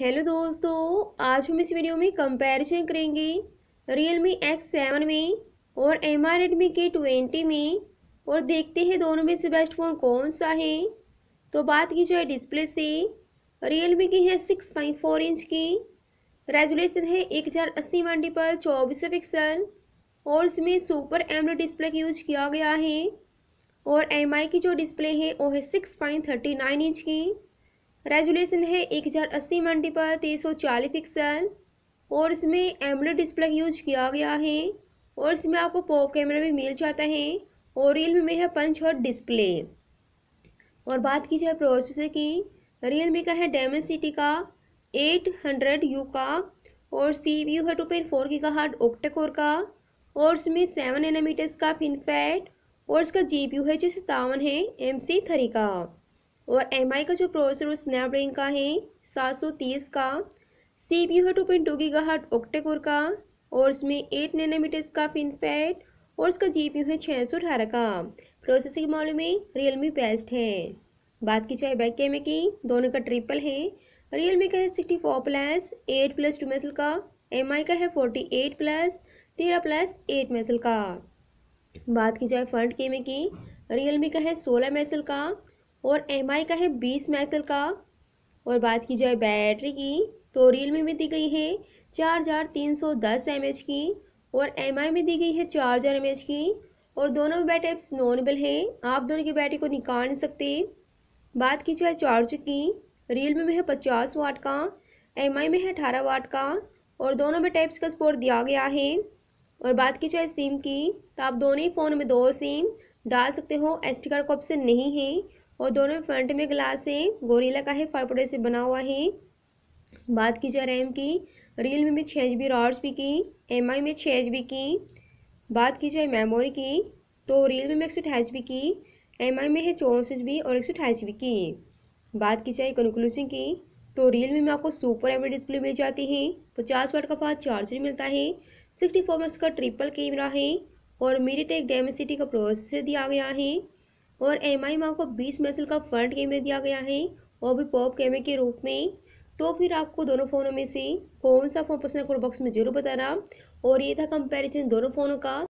hello दोस्तों आज हम इस वीडियो में कंपैरिजन करेंगे रियलमी एक्स सेवन में और M R Redmi K twenty में और देखते हैं दोनों में से बेस्ट फ़ोन कौन सा है तो बात की जाए डिस्प्ले से रियलमी की है सिक्स पॉइंट फोर इंच की रेजुलेशन है एक हज़ार अस्सी मंडी पर चौबीस पिक्सल और इसमें सुपर एम डिस्प्ले का यूज किया गया है और एम की जो डिस्प्ले है वो है six point thirty nine inch की रेजुलेशन है 1080 मंडी पर तीन पिक्सल और इसमें एमलेट डिस्प्ले यूज किया गया है और इसमें आपको पॉप कैमरा भी मिल जाता है और रियल में है पंच हॉट डिस्प्ले और बात की जाए प्रोसेसर की रियल मी का है डेमन सिटी का एट हंड्रेड यू का और सी वी यू है टू पॉइंट फोर की का हार्ड ओक्टेकोर का और इसमें सेवन एनामीटर्स का फिनफैट और इसका जी पी यू है जो सतावन है एम सी थ्री का और एम का जो प्रोसेसर वो स्नैपड्रैगन का है तीस का सी पी यू है टू पॉइंट टू की गाहट ओक्टेकोर का और इसमें एट नैनोमीटर्स का पिनपैड और इसका जी पी है छः सौ अठारह का प्रोसेसर के मामले में रियलमी बेस्ट है बात की जाए बैक कैमरे की दोनों का ट्रिपल है रियलमी का है sixty four plus eight plus two मेसल का एम का है फोर्टी एट प्लस तेरह प्लस एट मेसल का बात की जाए फ्रंट कैमरे की रियलमी का है सोलह मेसल का और एम का है बीस मैसल का और बात की जाए बैटरी की तो रियल में दी गई है चार हज़ार तीन सौ दस एम एच की और एम आई में दी गई है चार हज़ार एम एच की और दोनों बैटरी नॉनबल है आप दोनों की बैटरी को निकाल नहीं सकते बात की जाए चार्ज की रियल में है पचास वाट का एम आई में है अठारह वाट का और दोनों में टाइप्स का सपोर्ट दिया गया है और बात की जाए सिम की तो आप दोनों ही फ़ोन में दो सिम डाल सकते हो एस कार्ड का ऑप्शन नहीं है और दोनों फ्रंट में ग्लास है गोरीला का है फाइपोडे से बना हुआ है बात की जाए रैम की रियल में छः जी बी रॉड्स भी की एम में छः बी की बात की जाए मेमोरी की तो रियल में एक सौ अठाईस जी की एम में है चौंसठ जी और एक सौ अठाईस जी की बात की जाए कंक्लूजन की तो रियल में आपको सुपर एम डिस्प्ले मिल जाती है पचास वाट का फास्ट चार्जर मिलता है सिक्सटी फोर का ट्रिपल कैमरा है और मेरी टेक डेमेसिटी का प्रोसेसर दिया गया है और एम आई में आपको बीस मेसल का फ्रंट कैमरे दिया गया है वो भी पॉप कैमरे के रूप में तो फिर आपको दोनों फ़ोनों में से कौन सा फ़ोन पसंद है कमेंट बॉक्स में ज़रूर बताना और ये था कंपैरिजन दोनों फ़ोनों का